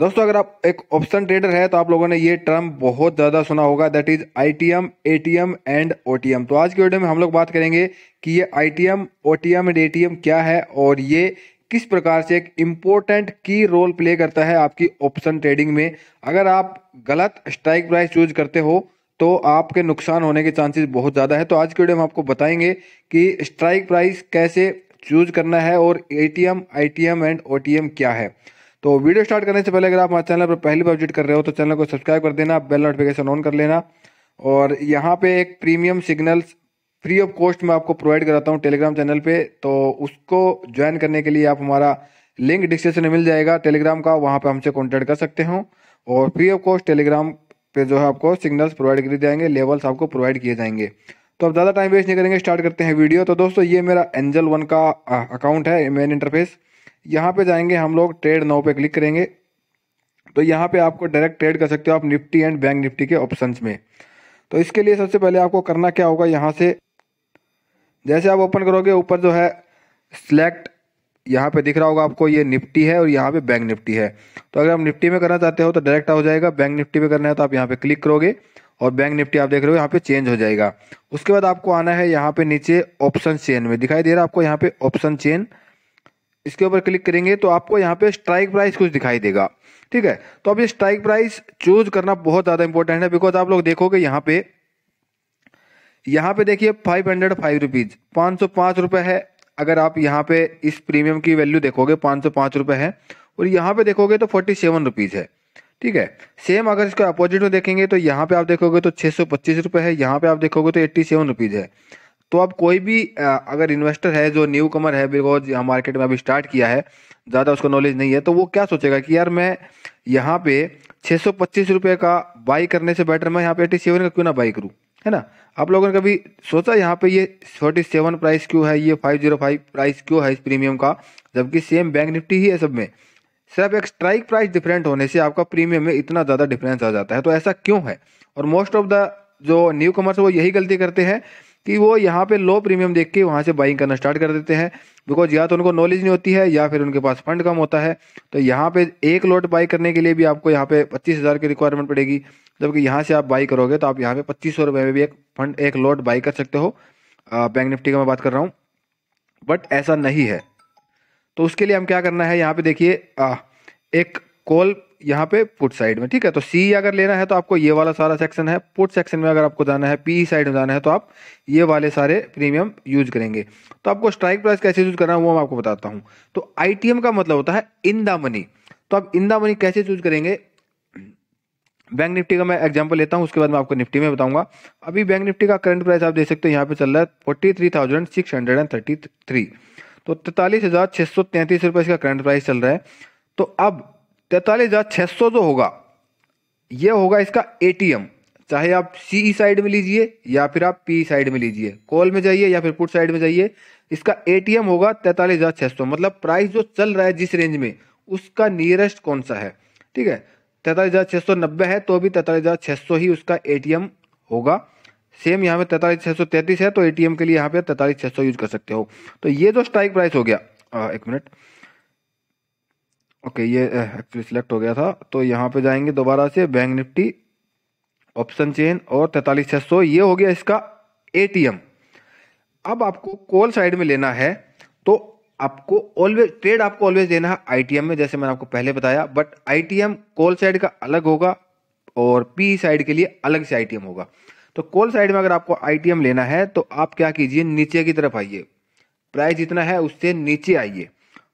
दोस्तों अगर आप एक ऑप्शन ट्रेडर है तो आप लोगों ने ये टर्म बहुत ज़्यादा सुना होगा that is ITM ATM and OTM तो आज की वीडियो में हम लोग बात करेंगे कि ये आईटीएम ओटीएम एंड एटीएम क्या है और ये किस प्रकार से एक इम्पोर्टेंट की रोल प्ले करता है आपकी ऑप्शन ट्रेडिंग में अगर आप गलत स्ट्राइक प्राइस चूज करते हो तो आपके नुकसान होने के चांसेस बहुत ज़्यादा है तो आज की वीडियो में आपको बताएंगे कि स्ट्राइक प्राइस कैसे चूज करना है और A T M I T M and O क्या है तो वीडियो स्टार्ट करने से पहले अगर आप हमारे चैनल पर पहली बार विजिट कर रहे हो तो चैनल को सब्सक्राइब कर देना बेल नोटिफिकेशन ऑन कर लेना और यहाँ पे एक premium signals free of cost में आपको प्रोवाइड कराता हूँ टेलीग्राम चैनल पे तो उसको ज्वाइन करने के लिए आप हमारा लिंक डिस्क्रिप्शन में मिल जाएगा टेलीग्राम का वहाँ पे हमसे कॉन्टैक्ट कर सकते हो और फ्री ऑफ कॉस्ट टेलीग्राम पे जो है आपको सिग्नल्स प्रोवाइड किए जाएंगे लेवल्स आपको प्रोवाइड किए जाएंगे तो अब ज़्यादा टाइम वेस्ट नहीं करेंगे स्टार्ट करते हैं वीडियो तो दोस्तों ये मेरा एंजल वन का अकाउंट है मेन इंटरफेस यहाँ पे जाएंगे हम लोग ट्रेड नाउ पे क्लिक करेंगे तो यहाँ पे आपको डायरेक्ट ट्रेड कर सकते हो आप निफ्टी एंड बैंक निफ्टी के ऑप्शन में तो इसके लिए सबसे पहले आपको करना क्या होगा यहाँ से जैसे आप ओपन करोगे ऊपर जो है सिलेक्ट यहाँ पे दिख रहा होगा आपको ये निफ्टी है और यहाँ पे बैंक निफ्टी है तो अगर आप निफ्टी में करना चाहते हो तो डायरेक्ट हो जाएगा बैंक निफ्टी में करना है तो आप यहाँ पे क्लिक करोगे और बैंक निफ्टी आप देख रहे हो यहाँ पे चेंज हो जाएगा उसके बाद आपको आना है यहाँ पे नीचे ऑप्शन चेन में दिखाई दे रहा है आपको यहाँ पे ऑप्शन चेन इसके ऊपर क्लिक करेंगे तो आपको यहाँ पे स्ट्राइक प्राइस कुछ दिखाई देगा ठीक है तो अब ये स्ट्राइक प्राइस चूज करना बहुत ज़्यादा इंपॉर्टेंट है बिकॉज आप लोग देखोगे यहाँ पे यहाँ पे देखिए फाइव हंड्रेड फाइव रुपीज़ पाँच सौ पाँच रुपये है अगर आप यहाँ पे इस प्रीमियम की वैल्यू देखोगे पाँच सौ पाँच रुपये है और यहाँ पे देखोगे तो फोर्टी सेवन रुपीज़ है ठीक है सेम अगर इसका अपोजिट में देखेंगे तो यहाँ पे आप देखोगे तो छः सौ पच्चीस रुपये है यहाँ पे आप देखोगे तो एट्टी सेवन रुपीज़ है तो आप कोई भी अगर इन्वेस्टर है जो न्यू कमर है बिकॉज मार्केट में अभी स्टार्ट किया है ज़्यादा उसको नॉलेज नहीं है तो वो क्या सोचेगा कि यार मैं यहाँ पे छः सौ पच्चीस का बाई करने से बेटर मैं यहाँ पे एटी सेवन का क्यों ना बाई करूँ है ना आप लोगों ने कभी सोचा यहाँ पे ये फोर्टी सेवन प्राइस क्यों है ये फाइव जीरो फाइव प्राइस क्यों है इस प्रीमियम का जबकि सेम बैंक निफ्टी ही है सब में सिर्फ एक स्ट्राइक प्राइस डिफरेंट होने से आपका प्रीमियम में इतना ज़्यादा डिफरेंस आ जाता है तो ऐसा क्यों है और मोस्ट ऑफ द जो न्यू कमर्स वो यही गलती करते हैं कि वो यहाँ पे लो प्रीमियम देख के वहाँ से बाइंग करना स्टार्ट कर देते हैं बिकॉज या तो उनको नॉलेज नहीं होती है या फिर उनके पास फंड कम होता है तो यहाँ पे एक लोट बाई करने के लिए भी आपको यहाँ पे पच्चीस हज़ार की रिक्वायरमेंट पड़ेगी जबकि यहाँ से आप बाई करोगे तो आप यहाँ पे पच्चीस सौ रुपये में भी एक फंड एक लोट बाई कर सकते हो बैंक निफ्टी का मैं बात कर रहा हूँ बट ऐसा नहीं है तो उसके लिए हम क्या करना है यहाँ पे देखिए एक कॉल यहाँ पे पुट साइड में ठीक है तो सी अगर लेना है तो आपको ये वाला सारा सेक्शन है पुट सेक्शन में अगर आपको जाना है पी साइड में जाना है तो आप ये वाले सारे प्रीमियम यूज करेंगे तो आपको स्ट्राइक प्राइस कैसे यूज करना है वो मैं आपको बताता हूँ तो आई का मतलब होता है इन द मनी तो आप इन द मनी कैसे चूज करेंगे बैंक निफ्टी का मैं एग्जांपल लेता हूँ उसके बाद मैं आपको निफ्टी में बताऊंगा अभी बैंक निफ्टी का करंट प्राइस आप देख सकते हो यहाँ पे चल रहा है forty three thousand six hundred and thirty three तो तैतालीस हज़ार छह सौ तैंतीस रुपए इसका करंट प्राइस चल रहा है तो अब तैतालीस हज़ार छः सौ जो होगा ये होगा इसका एटीएम चाहे आप सीई साइड में लीजिए या फिर आप पी साइड में लीजिए कॉल में जाइए या फिर पुट साइड में जाइए इसका एटीएम होगा तैतालीस हज़ार छः सौ मतलब प्राइस जो चल रहा है जिस रेंज में उसका नियरेस्ट कौन सा है ठीक है तैतालीस हज़ार छः सौ नब्बे है तो भी तैतालीस हज़ार छः सौ ही उसका एटीएम होगा सेम यहाँ पे तैतालीस छः सौ तैतीस है तो एटीएम के लिए यहाँ पे तैतालीस छः सौ यूज कर सकते हो तो ये जो स्ट्राइक प्राइस हो गया आ, एक मिनट ओके ये एक्चुअली सिलेक्ट हो गया था तो यहाँ पे जाएंगे दोबारा से बैंक निफ्टी ऑप्शन चेन और तैतालीस छः सौ ये हो गया इसका एटीएम अब आपको कॉल साइड में लेना है तो आपको ऑलवेज ट्रेड आपको ऑलवेज देना है आईटीएम में जैसे मैंने आपको पहले बताया बट आईटीएम कॉल साइड का अलग होगा और पी साइड के लिए अलग से आईटीएम होगा तो कॉल साइड में अगर आपको आईटीएम लेना है तो आप क्या कीजिए नीचे की तरफ आइए प्राइस जितना है उससे नीचे आइए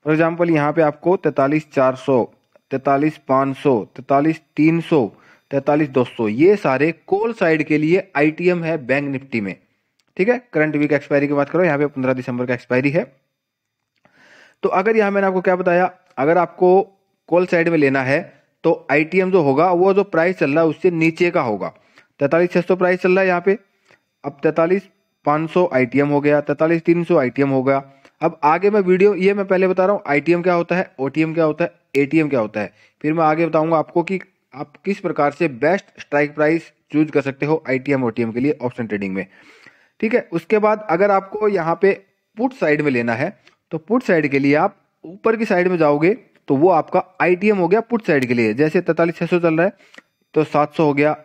फॉर एग्जाम्पल यहाँ पे आपको तैतालीस चार सौ तैतालीस पाँच सौ तैतालीस तीन सौ तैतालीस दो सौ ये सारे कोल साइड के लिए आईटीएम है बैंक निफ्टी में ठीक है करंट वीक एक्सपायरी की बात करो यहाँ पे पंद्रह दिसंबर का एक्सपायरी है तो अगर यहाँ मैंने आपको क्या बताया अगर आपको कोल साइड में लेना है तो आई जो होगा वो जो प्राइस चल रहा है उससे नीचे का होगा तैतालीस छः सौ प्राइस चल रहा है यहाँ पे अब तैतालीस पाँच सौ हो गया तैतालीस तीन सौ आई हो गया अब आगे मैं वीडियो ये मैं पहले बता रहा हूँ आई क्या होता है ओ क्या होता है ए क्या होता है फिर मैं आगे बताऊँगा आपको कि आप किस प्रकार से बेस्ट स्ट्राइक प्राइस चूज कर सकते हो आई टी के लिए ऑप्शन ट्रेडिंग में ठीक है उसके बाद अगर आपको यहाँ पे पुट साइड में लेना है तो पुट साइड के लिए आप ऊपर की साइड में जाओगे तो वो आपका आई हो गया पुट साइड के लिए जैसे तैतालीस छः चल रहा है तो सात हो गया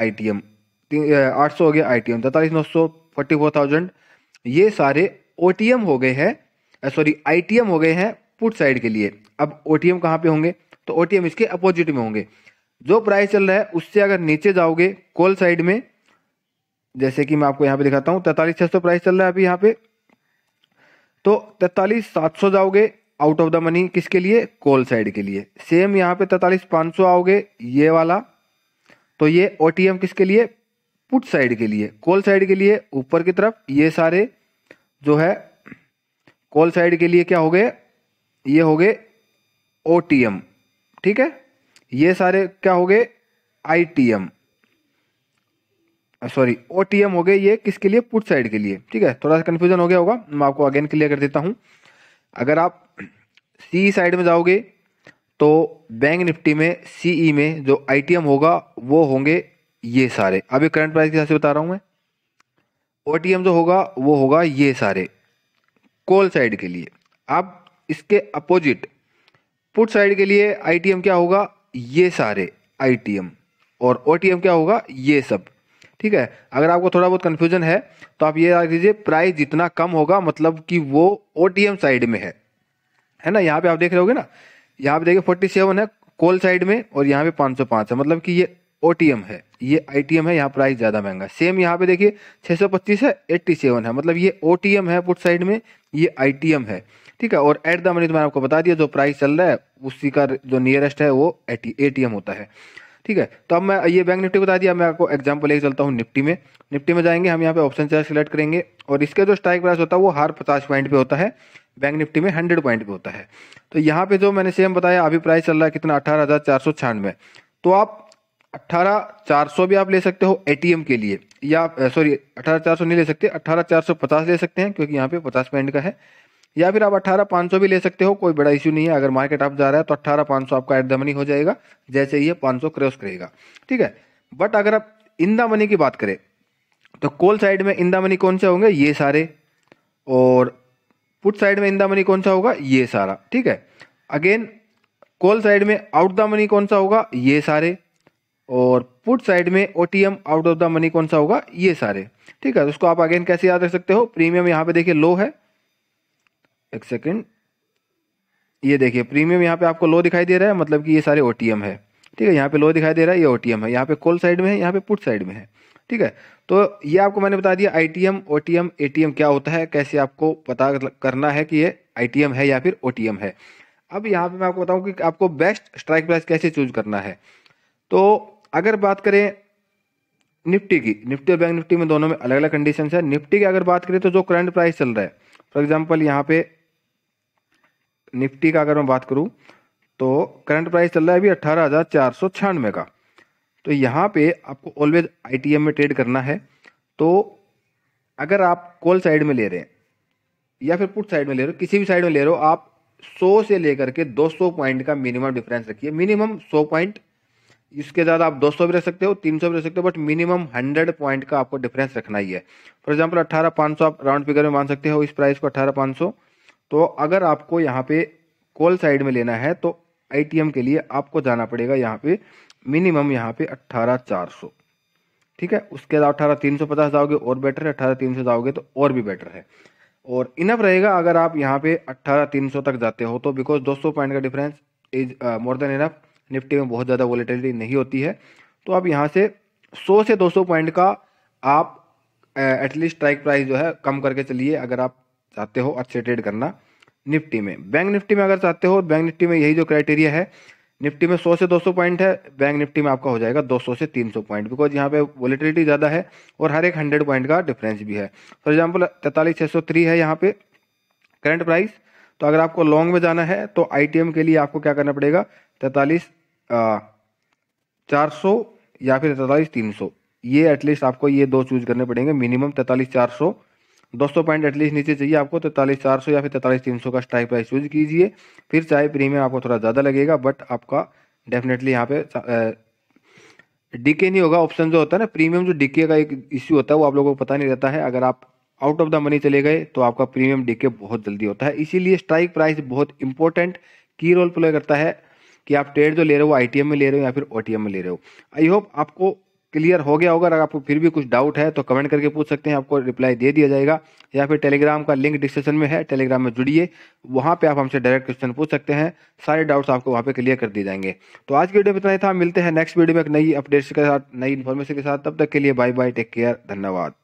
आई टी हो गया आई टी एम तैतालीस नौ सौ फोर्टी फोर थाउजेंड ये सारे ओ हो गए हैं सॉरी आई हो गए हैं पुट साइड के लिए अब ओ टी कहाँ पे होंगे तो ओ इसके अपोजिट में होंगे जो प्राइस चल रहा है उससे अगर नीचे जाओगे कॉल साइड में जैसे कि मैं आपको यहाँ पे दिखाता हूँ तैतालीस छः प्राइस चल रहा है अभी यहाँ पे तो तैतालीस सात जाओगे आउट ऑफ द मनी किसके लिए कॉल साइड के लिए सेम यहाँ पे तैतालीस पाँच आओगे ये वाला तो ये ओ किसके लिए पुट साइड के लिए कॉल साइड के लिए ऊपर की तरफ ये सारे जो है कॉल साइड के लिए क्या हो गए ये हो गए ओ ठीक है ये सारे क्या हो गए I T M sorry O T M हो गए ये किसके लिए पुट साइड के लिए ठीक है थोड़ा सा कन्फ्यूजन हो गया होगा मैं आपको अगेन क्लियर कर देता हूँ अगर आप सी साइड में जाओगे तो बैंक निफ्टी में सी ई e में जो आई टी एम होगा वो होंगे ये सारे अभी करंट प्राइस के हिसाब से बता रहा हूँ मैं ओ जो होगा वो होगा ये सारे कॉल साइड के लिए अब इसके अपोजिट पुट साइड के लिए आई क्या होगा ये सारे आई और ओ क्या होगा ये सब ठीक है अगर आपको थोड़ा बहुत कन्फ्यूजन है तो आप ये रख दीजिए प्राइस जितना कम होगा मतलब कि वो ओ साइड में है है ना यहाँ पे आप देख रहे हो ना यहाँ पे देखिए फोर्टी सेवन है कोल साइड में और यहाँ पे पाँच सौ पाँच है मतलब कि ये ओ है ये आई है यहाँ प्राइस ज़्यादा महंगा सेम यहाँ पे देखिए 625 है 87 है मतलब ये ओ है पुट साइड में ये आई है ठीक है और एट द मनी तो मैंने आपको बता दिया जो प्राइस चल रहा है उसी का जो नियरेस्ट है वो ए टी होता है ठीक है तो अब मैं ये बैंक निफ्टी बता दिया मैं आपको एग्जाम्पल लेके चलता हूँ निफ्टी में निफ्टी में जाएंगे हम यहाँ पे ऑप्शन चार्ट सिलेक्ट करेंगे और इसके जो स्ट्राइक प्राइस होता है वो हर पचास पॉइंट पे होता है बैंक निफ्टी में हंड्रेड पॉइंट पे होता है तो यहाँ पे जो मैंने सेम बताया अभी प्राइस चल रहा है कितना अठारह हज़ार चार सौ छियानवे तो आप अट्ठारह चार सौ भी आप ले सकते हो एटीएम के लिए या सॉरी अठारह चार सौ नहीं ले सकते अट्ठारह चार सौ पचास ले सकते हैं क्योंकि यहाँ पे पचास पॉइंट का है या फिर आप अट्ठारह पाँच सौ भी ले सकते हो कोई बड़ा इश्यू नहीं है अगर मार्केट आप जा रहा है तो अट्ठारह पाँच सौ आपका एट द मनी हो जाएगा जैसे ही पाँच सौ क्रॉस करेगा ठीक है बट अगर आप इन द मनी की बात करें तो कॉल साइड में इन द मनी कौन से होंगे ये सारे और पुट साइड में इन द मनी कौन सा होगा ये सारा ठीक है अगेन कॉल साइड में आउट द मनी कौन सा होगा ये सारे और पुट साइड में ओ आउट ऑफ द मनी कौन सा होगा ये सारे ठीक है तो उसको आप अगेन कैसे याद रख सकते हो प्रीमियम यहाँ पे देखिए लो है एक सेकेंड ये देखिए प्रीमियम यहाँ पे आपको लो दिखाई दे रहा है मतलब कि ये सारे ओ है ठीक है यहाँ पे लो दिखाई दे रहा है ये ओ है यहाँ पे कॉल साइड में है यहाँ पे पुट साइड में है ठीक है तो ये आपको मैंने बता दिया I T M O T M A T M क्या होता है कैसे आपको पता करना है कि ये आई टी एम है या फिर ओ टी एम है अब यहाँ पे मैं आपको बताऊँ कि आपको बेस्ट स्ट्राइक प्राइस कैसे चूज करना है तो अगर बात करें निफ्टी की निफ्टी और बैंक निफ्टी में दोनों में अलग अलग कंडीशन है निफ्टी की अगर बात करें तो जो करंट प्राइस चल रहा है फॉर एग्जाम्पल यहाँ पे निफ्टी का अगर मैं बात करूँ तो करंट प्राइस चल रहा है अभी अट्ठारह हज़ार चार सौ छियानवे का तो यहाँ पे आपको ऑलवेज आई में ट्रेड करना है तो अगर आप कॉल साइड में ले रहे हैं या फिर पुट साइड में ले रहे हो किसी भी साइड में ले रहे हो आप 100 से लेकर के 200 पॉइंट का मिनिमम डिफरेंस रखिए मिनिमम 100 पॉइंट इसके ज़्यादा आप 200 भी रह सकते हो 300 भी रह सकते हो बट मिनिमम 100 पॉइंट का आपको डिफरेंस रखना ही है फॉर एग्जांपल 18500 आप राउंड फिगर में मान सकते हो इस प्राइस को 18500 तो अगर आपको यहाँ पे कॉल साइड में लेना है तो आईटीएम के लिए आपको जाना पड़ेगा यहाँ पे मिनिमम यहाँ पे अट्ठारह चार सौ ठीक है उसके अलावा अठारह तीन सौ पचास जाओगे और बेटर है अट्ठारह तीन सौ जाओगे तो और भी बेटर है और इनफ रहेगा अगर आप यहाँ पे अट्ठारह तीन सौ तक जाते हो तो बिकॉज दो सौ पॉइंट का difference is more than enough Nifty में बहुत ज़्यादा वॉलीटिलिटी नहीं होती है तो आप यहाँ से 100 से 200 पॉइंट का आप एटलीस्ट स्ट्राइक प्राइस जो है कम करके चलिए अगर आप चाहते हो अच्छे ट्रेड करना निफ्टी में बैंक निफ्टी में अगर चाहते हो बैंक निफ्टी में यही जो क्राइटेरिया है निफ्टी में 100 से 200 पॉइंट है बैंक निफ्टी में आपका हो जाएगा 200 से 300 पॉइंट बिकॉज यहाँ पे वॉलीटिलिटी ज़्यादा है और हर एक हंड्रेड पॉइंट का डिफरेंस भी है फॉर एग्जाम्पल तैतालीस छः है यहाँ पे करंट प्राइस तो अगर आपको लॉन्ग में जाना है तो आई के लिए आपको क्या करना पड़ेगा तैतालीस चार सौ या फिर तैतालीस तीन सौ ये एटलीस्ट आपको ये दो चूज करने पड़ेंगे मिनिमम तैतालीस चार सौ दो सौ पॉइंट एटलीस्ट नीचे चाहिए आपको तैतालीस चार सौ या फिर तैतालीस तीन सौ का स्ट्राइक प्राइस चूज कीजिए फिर चाहे प्रीमियम आपको थोड़ा ज़्यादा लगेगा बट आपका डेफिनेटली यहाँ पे डीके नहीं होगा ऑप्शन जो होता है ना प्रीमियम जो डीके का एक इश्यू होता है वो आप लोगों को पता नहीं रहता है अगर आप आउट ऑफ द मनी चले गए तो आपका प्रीमियम डीके बहुत जल्दी होता है इसीलिए स्ट्राइक प्राइस बहुत इंपॉर्टेंट की रोल प्ले करता है कि आप ट्रेड जो ले रहे हो आई में ले रहे हो या फिर ओ में ले रहे हो आई होप आपको क्लियर हो गया होगा अगर आपको फिर भी कुछ डाउट है तो कमेंट करके पूछ सकते हैं आपको रिप्लाई दे दिया जाएगा या फिर टेलीग्राम का लिंक डिस्क्रिप्शन में है टेलीग्राम में जुड़िए वहाँ पे आप हमसे डायरेक्ट क्वेश्चन पूछ सकते हैं सारे डाउट्स आपको वहाँ पे क्लियर कर दिए जाएंगे तो आज की वीडियो में इतना ही था मिलते हैं नेक्स्ट वीडियो में एक नई अपडेट्स के साथ नई इन्फॉर्मेशन के साथ तब तक के लिए बाय बाय टेक केयर धन्यवाद